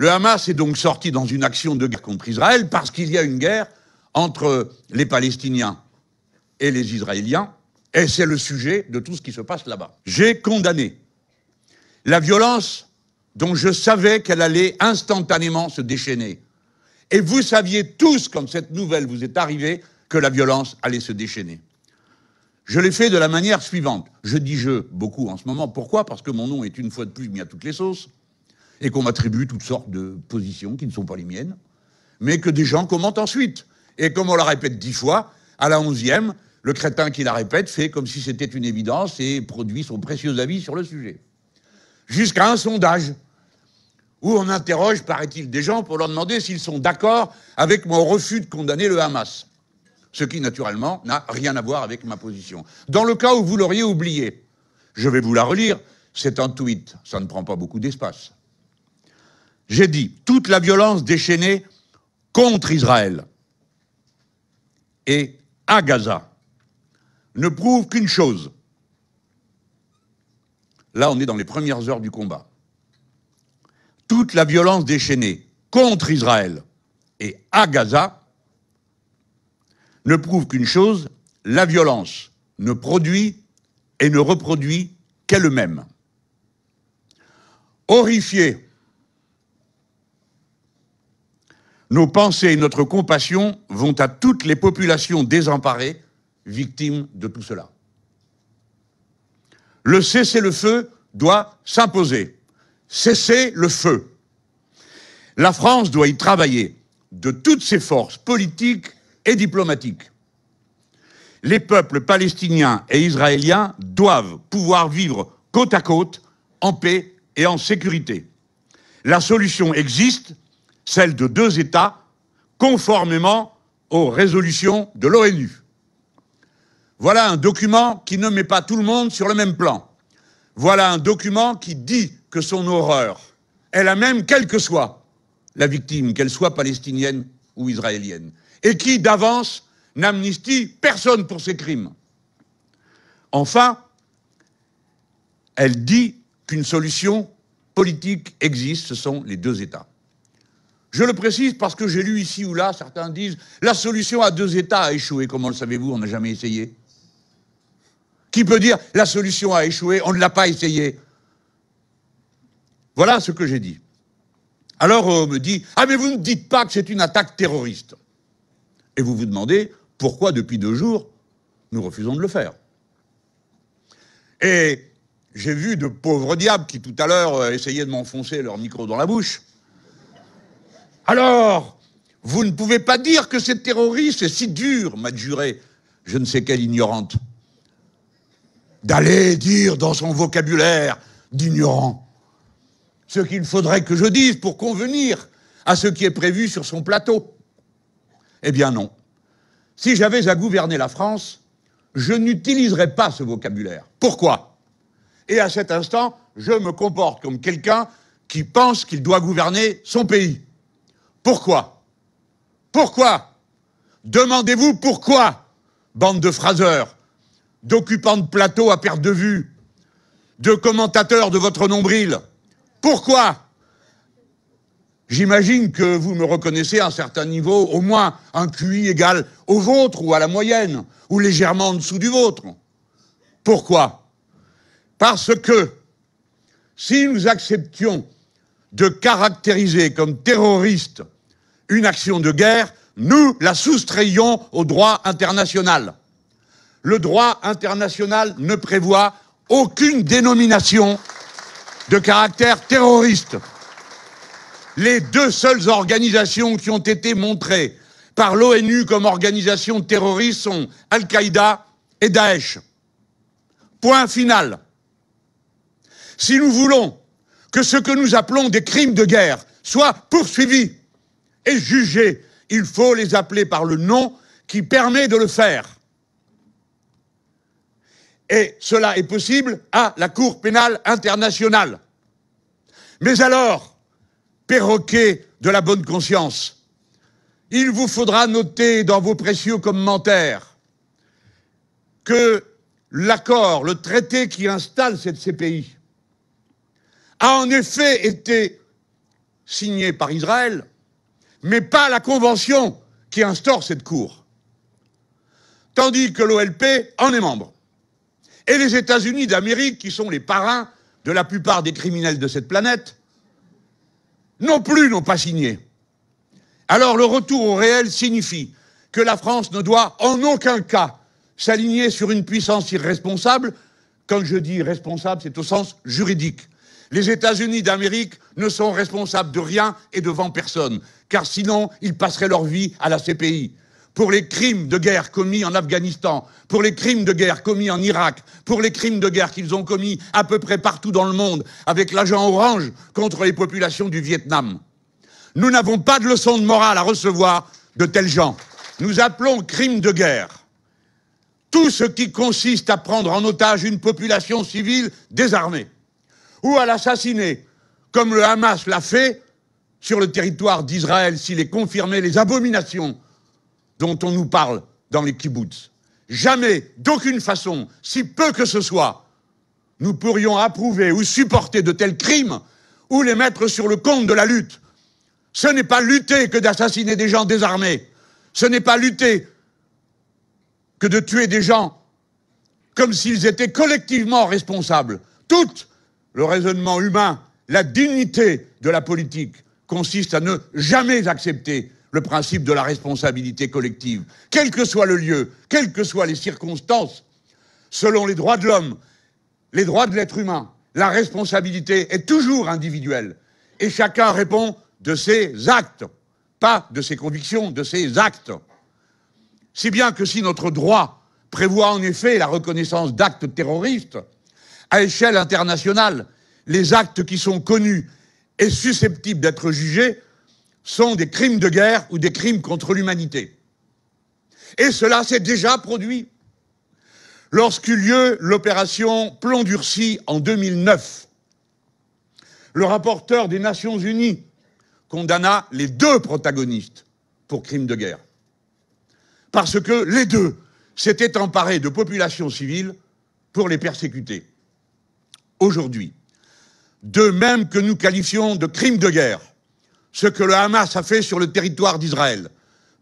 Le Hamas est donc sorti dans une action de guerre contre Israël parce qu'il y a une guerre entre les Palestiniens et les Israéliens, et c'est le sujet de tout ce qui se passe là-bas. J'ai condamné la violence dont je savais qu'elle allait instantanément se déchaîner. Et vous saviez tous, quand cette nouvelle vous est arrivée, que la violence allait se déchaîner. Je l'ai fait de la manière suivante. Je dis je beaucoup en ce moment. Pourquoi Parce que mon nom est une fois de plus mis à toutes les sauces et qu'on m'attribue toutes sortes de positions qui ne sont pas les miennes, mais que des gens commentent ensuite. Et comme on la répète dix fois, à la onzième, le crétin qui la répète fait comme si c'était une évidence et produit son précieux avis sur le sujet. Jusqu'à un sondage où on interroge, paraît-il, des gens pour leur demander s'ils sont d'accord avec mon refus de condamner le Hamas. Ce qui, naturellement, n'a rien à voir avec ma position. Dans le cas où vous l'auriez oublié, je vais vous la relire, c'est un tweet, ça ne prend pas beaucoup d'espace. J'ai dit toute la violence déchaînée contre Israël et à Gaza ne prouve qu'une chose. Là, on est dans les premières heures du combat. Toute la violence déchaînée contre Israël et à Gaza ne prouve qu'une chose, la violence ne produit et ne reproduit qu'elle-même. Horrifié Nos pensées et notre compassion vont à toutes les populations désemparées, victimes de tout cela. Le cessez-le-feu doit s'imposer. Cessez le feu. La France doit y travailler de toutes ses forces politiques et diplomatiques. Les peuples palestiniens et israéliens doivent pouvoir vivre côte à côte, en paix et en sécurité. La solution existe, celle de deux États, conformément aux résolutions de l'ONU. Voilà un document qui ne met pas tout le monde sur le même plan. Voilà un document qui dit que son horreur est la même quelle que soit la victime, qu'elle soit palestinienne ou israélienne, et qui, d'avance, n'amnistie personne pour ses crimes. Enfin, elle dit qu'une solution politique existe, ce sont les deux États. Je le précise parce que j'ai lu ici ou là, certains disent, la solution à deux États a échoué. Comment le savez-vous On n'a jamais essayé. Qui peut dire, la solution a échoué, on ne l'a pas essayé Voilà ce que j'ai dit. Alors on euh, me dit, ah mais vous ne dites pas que c'est une attaque terroriste. Et vous vous demandez, pourquoi depuis deux jours, nous refusons de le faire Et j'ai vu de pauvres diables qui tout à l'heure euh, essayaient de m'enfoncer leur micro dans la bouche alors, vous ne pouvez pas dire que cette terroriste, est si dur, m'a juré je ne sais quelle ignorante, d'aller dire dans son vocabulaire d'ignorant ce qu'il faudrait que je dise pour convenir à ce qui est prévu sur son plateau. Eh bien non. Si j'avais à gouverner la France, je n'utiliserais pas ce vocabulaire. Pourquoi Et à cet instant, je me comporte comme quelqu'un qui pense qu'il doit gouverner son pays. Pourquoi Pourquoi Demandez-vous pourquoi, bande de phraseurs, d'occupants de plateaux à perte de vue, de commentateurs de votre nombril. Pourquoi J'imagine que vous me reconnaissez à un certain niveau, au moins un QI égal au vôtre ou à la moyenne, ou légèrement en dessous du vôtre. Pourquoi Parce que si nous acceptions de caractériser comme terroriste une action de guerre, nous la soustrayons au droit international. Le droit international ne prévoit aucune dénomination de caractère terroriste. Les deux seules organisations qui ont été montrées par l'ONU comme organisations terroristes sont Al-Qaïda et Daesh. Point final. Si nous voulons que ce que nous appelons des crimes de guerre soient poursuivis et jugés. Il faut les appeler par le nom qui permet de le faire. Et cela est possible à la Cour pénale internationale. Mais alors, perroquet de la bonne conscience, il vous faudra noter dans vos précieux commentaires que l'accord, le traité qui installe cette CPI, a en effet été signé par Israël, mais pas la convention qui instaure cette Cour. Tandis que l'OLP en est membre. Et les États-Unis d'Amérique, qui sont les parrains de la plupart des criminels de cette planète, non plus n'ont pas signé. Alors le retour au réel signifie que la France ne doit en aucun cas s'aligner sur une puissance irresponsable. Quand je dis responsable, c'est au sens juridique. Les États-Unis d'Amérique ne sont responsables de rien et devant personne, car sinon ils passeraient leur vie à la CPI. Pour les crimes de guerre commis en Afghanistan, pour les crimes de guerre commis en Irak, pour les crimes de guerre qu'ils ont commis à peu près partout dans le monde avec l'agent orange contre les populations du Vietnam. Nous n'avons pas de leçon de morale à recevoir de tels gens. Nous appelons crimes de guerre tout ce qui consiste à prendre en otage une population civile désarmée ou à l'assassiner, comme le Hamas l'a fait sur le territoire d'Israël s'il est confirmé les abominations dont on nous parle dans les kibbutz. Jamais, d'aucune façon, si peu que ce soit, nous pourrions approuver ou supporter de tels crimes ou les mettre sur le compte de la lutte. Ce n'est pas lutter que d'assassiner des gens désarmés. Ce n'est pas lutter que de tuer des gens comme s'ils étaient collectivement responsables. Toutes le raisonnement humain, la dignité de la politique consiste à ne jamais accepter le principe de la responsabilité collective, quel que soit le lieu, quelles que soient les circonstances, selon les droits de l'homme, les droits de l'être humain. La responsabilité est toujours individuelle et chacun répond de ses actes, pas de ses convictions, de ses actes. Si bien que si notre droit prévoit en effet la reconnaissance d'actes terroristes, à échelle internationale, les actes qui sont connus et susceptibles d'être jugés sont des crimes de guerre ou des crimes contre l'humanité. Et cela s'est déjà produit lorsqu'eut lieu l'opération Plomb durci en 2009. Le rapporteur des Nations Unies condamna les deux protagonistes pour crimes de guerre. Parce que les deux s'étaient emparés de populations civiles pour les persécuter aujourd'hui. De même que nous qualifions de crime de guerre ce que le Hamas a fait sur le territoire d'Israël,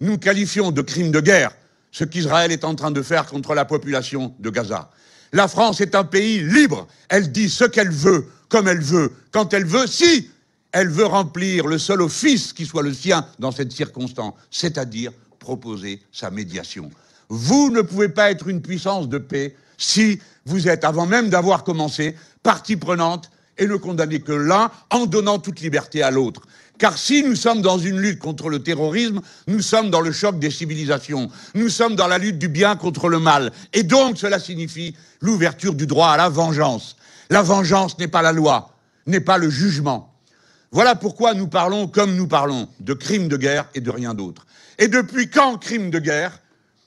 nous qualifions de crime de guerre ce qu'Israël est en train de faire contre la population de Gaza. La France est un pays libre, elle dit ce qu'elle veut, comme elle veut, quand elle veut, si elle veut remplir le seul office qui soit le sien dans cette circonstance, c'est-à-dire proposer sa médiation. Vous ne pouvez pas être une puissance de paix si vous êtes, avant même d'avoir commencé, partie prenante et ne condamnez que l'un en donnant toute liberté à l'autre. Car si nous sommes dans une lutte contre le terrorisme, nous sommes dans le choc des civilisations, nous sommes dans la lutte du bien contre le mal, et donc cela signifie l'ouverture du droit à la vengeance. La vengeance n'est pas la loi, n'est pas le jugement. Voilà pourquoi nous parlons comme nous parlons, de crimes de guerre et de rien d'autre. Et depuis quand crime de guerre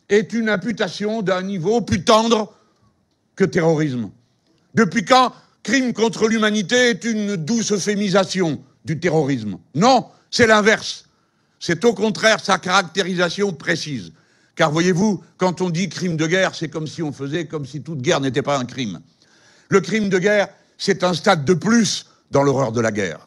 est une imputation d'un niveau plus tendre terrorisme. Depuis quand crime contre l'humanité est une douce euphémisation du terrorisme Non, c'est l'inverse. C'est au contraire sa caractérisation précise. Car voyez-vous, quand on dit crime de guerre, c'est comme si on faisait comme si toute guerre n'était pas un crime. Le crime de guerre, c'est un stade de plus dans l'horreur de la guerre.